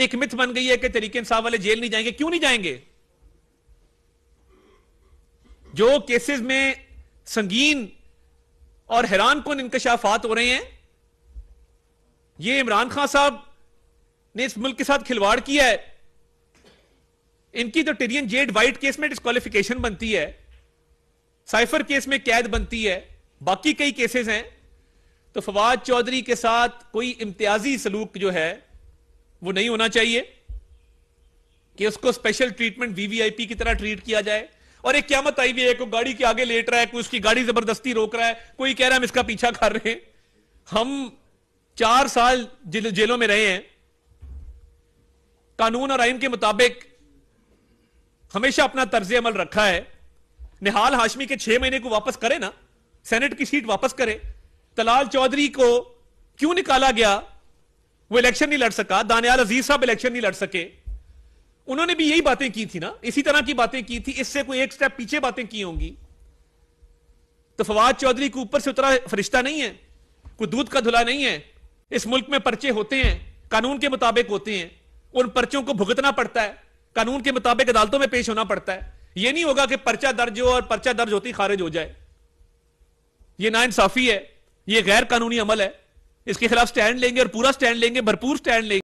एक मिथ बन गई है कि तरीके इंसाफ वाले जेल नहीं जाएंगे क्यों नहीं जाएंगे जो केसेस में संगीन और हैरान कन इंकशाफात हो रहे हैं ये इमरान खान साहब ने इस मुल्क के साथ खिलवाड़ किया है इनकी तो टेरियन जेड वाइट केस में डिस्कालिफिकेशन बनती है साइफर केस में कैद बनती है बाकी कई केसेस हैं तो फवाद चौधरी के साथ कोई इम्तियाजी सलूक जो है वो नहीं होना चाहिए कि उसको स्पेशल ट्रीटमेंट वीवीआईपी की तरह ट्रीट किया जाए और एक क्या मत आई हुई है कोई गाड़ी के आगे लेट रहा है कोई उसकी गाड़ी जबरदस्ती रोक रहा है कोई कह रहा है हम इसका पीछा कर रहे हैं हम चार साल जेलों में रहे हैं कानून और आइन के मुताबिक हमेशा अपना तर्ज अमल रखा है निहाल हाशमी के छह महीने को वापस करे ना सेनेट की सीट वापस करे तलाल चौधरी को क्यों निकाला गया वो इलेक्शन नहीं लड़ सका दानियाल अजीज साहब इलेक्शन नहीं लड़ सके उन्होंने भी यही बातें की थी ना इसी तरह की बातें की थी इससे कोई एक स्टेप पीछे बातें की होंगी तो फवाद चौधरी को ऊपर से उतरा फरिश्ता नहीं है कोई दूध का धुला नहीं है इस मुल्क में पर्चे होते हैं कानून के मुताबिक होते हैं उन पर्चों को भुगतना पड़ता है कानून के मुताबिक अदालतों में पेश होना पड़ता है यह नहीं होगा कि पर्चा दर्ज हो और पर्चा दर्ज होती खारिज हो जाए यह ना इंसाफी है यह गैर कानूनी अमल है इसके खिलाफ स्टैंड लेंगे और पूरा स्टैंड लेंगे भरपूर स्टैंड लेंगे